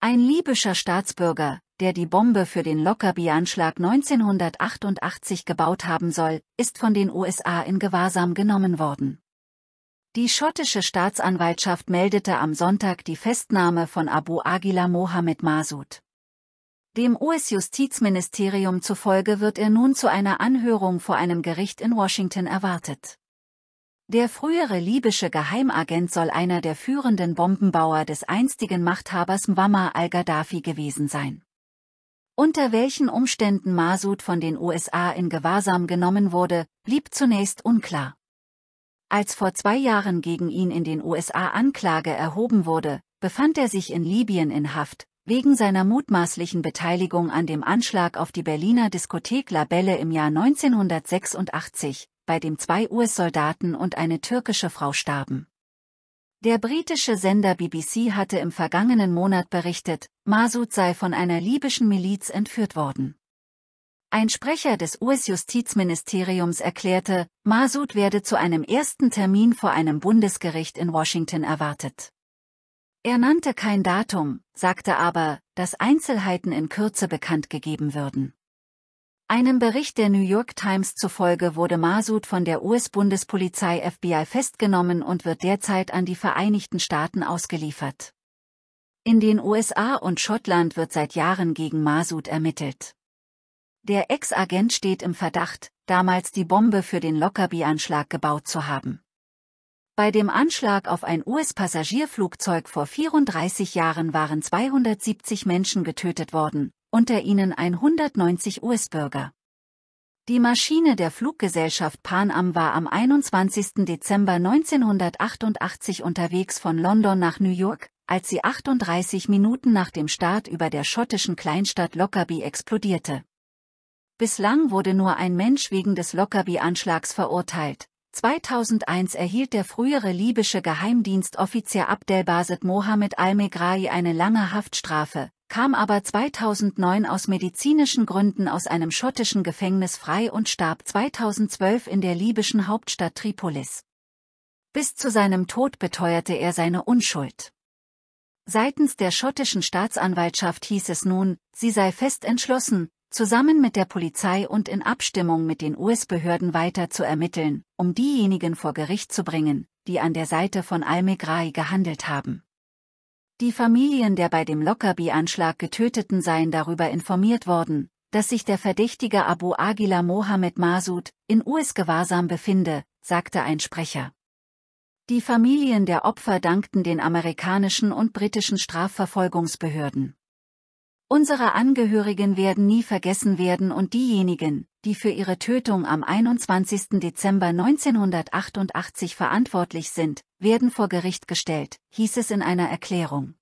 Ein libyscher Staatsbürger, der die Bombe für den Lockerbie-Anschlag 1988 gebaut haben soll, ist von den USA in Gewahrsam genommen worden. Die schottische Staatsanwaltschaft meldete am Sonntag die Festnahme von Abu Aghila Mohammed Masud. Dem US-Justizministerium zufolge wird er nun zu einer Anhörung vor einem Gericht in Washington erwartet. Der frühere libysche Geheimagent soll einer der führenden Bombenbauer des einstigen Machthabers Muammar al-Gaddafi gewesen sein. Unter welchen Umständen Masud von den USA in Gewahrsam genommen wurde, blieb zunächst unklar. Als vor zwei Jahren gegen ihn in den USA Anklage erhoben wurde, befand er sich in Libyen in Haft, wegen seiner mutmaßlichen Beteiligung an dem Anschlag auf die Berliner Diskothek Labelle im Jahr 1986, bei dem zwei US-Soldaten und eine türkische Frau starben. Der britische Sender BBC hatte im vergangenen Monat berichtet, Masud sei von einer libyschen Miliz entführt worden. Ein Sprecher des US-Justizministeriums erklärte, Masud werde zu einem ersten Termin vor einem Bundesgericht in Washington erwartet. Er nannte kein Datum, sagte aber, dass Einzelheiten in Kürze bekannt gegeben würden. Einem Bericht der New York Times zufolge wurde Masud von der US-Bundespolizei FBI festgenommen und wird derzeit an die Vereinigten Staaten ausgeliefert. In den USA und Schottland wird seit Jahren gegen Masud ermittelt. Der Ex-Agent steht im Verdacht, damals die Bombe für den Lockerbie-Anschlag gebaut zu haben. Bei dem Anschlag auf ein US-Passagierflugzeug vor 34 Jahren waren 270 Menschen getötet worden, unter ihnen 190 US-Bürger. Die Maschine der Fluggesellschaft Pan Am war am 21. Dezember 1988 unterwegs von London nach New York, als sie 38 Minuten nach dem Start über der schottischen Kleinstadt Lockerbie explodierte. Bislang wurde nur ein Mensch wegen des Lockerbie-Anschlags verurteilt. 2001 erhielt der frühere libysche Geheimdienstoffizier Abdelbaset Mohammed al-Megrahi eine lange Haftstrafe, kam aber 2009 aus medizinischen Gründen aus einem schottischen Gefängnis frei und starb 2012 in der libyschen Hauptstadt Tripolis. Bis zu seinem Tod beteuerte er seine Unschuld. Seitens der schottischen Staatsanwaltschaft hieß es nun, sie sei fest entschlossen, zusammen mit der Polizei und in Abstimmung mit den US-Behörden weiter zu ermitteln, um diejenigen vor Gericht zu bringen, die an der Seite von Almegrai gehandelt haben. Die Familien der bei dem Lockerbie-Anschlag Getöteten seien darüber informiert worden, dass sich der Verdächtige Abu Aghila Mohammed Masud in US-Gewahrsam befinde, sagte ein Sprecher. Die Familien der Opfer dankten den amerikanischen und britischen Strafverfolgungsbehörden. Unsere Angehörigen werden nie vergessen werden und diejenigen, die für ihre Tötung am 21. Dezember 1988 verantwortlich sind, werden vor Gericht gestellt, hieß es in einer Erklärung